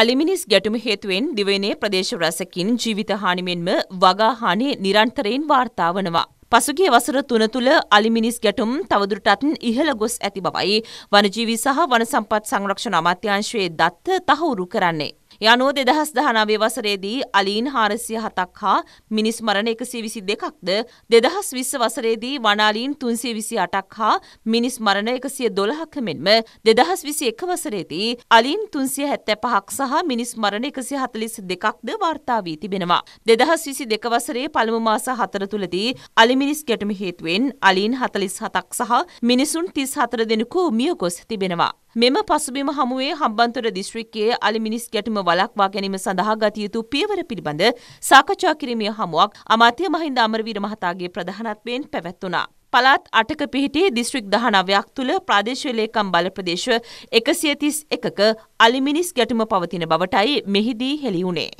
අලිමිනිස් ගැටුම හේතුවෙන් දිවයිනේ ප්‍රදේශ රැසකින් ජීවිත හානිමෙන්ම වගාහානි නිරන්තරයෙන් වාර්තා වනවා. පසුගිය වසර තුන තුළ අලිමිනිස් ගැටුම් තවදුරටත් ඉහළ ගොස් ඇති බවයි වනජීවි සහ වන සම්පත් සංරක්ෂණ අමාත්‍යංශයේ දත්ත තහවුරු කරන්නේ. යනුව දෙදහස් දහනාවේ වසරේදී අලීන් හාරසිය හතක් හා මිනිස් මරණ එකසේ විසි දෙකක්ද දෙදහස් විස්ස වසරේදී වනාලීන් තුන්සේ විසි අටක් හා මිනිස් මරණ එකසිය දොළහක මෙන්ම දෙදහස් විසි එක වසරේදී අලින් තුන්සිය හැත්තැ පහක් සහ මිනිස් මරණ එකසි හතලිස් දෙකක්ද වාර්තා වී තිබෙනවා. දෙදහස් විසි දෙක වසරේ පළමු මාස හතර තුළදී අලි මිනිස් ගැටුම හේතුවෙන් අලීන් හතලිස් හතක් සහ මිනිසුන් තිස් හතර දෙනෙකු මිය ගොස් තිබෙනවා. මෙම පසුබිම හමුවේ හම්බන්තොට දිස්ත්‍රික්කයේ අලි මිනිස් ගැටුම වලක්වා ගැනීම සඳහා ගත යුතු පියවර පිළිබඳ සාකච්ඡා කිරීමේ හමුවක් අමාත්‍ය මහින්ද අමරවීර මහතාගේ ප්‍රධානත්වයෙන් පැවැත්වුණා. පළාත් අටක පිහිටි දිස්ත්‍රික් 19ක් තුල ප්‍රාදේශීය ලේකම් බල ප්‍රදේශ 131ක අලි මිනිස් ගැටුම පවතින බවටයි මෙහිදී හෙළි වුණේ.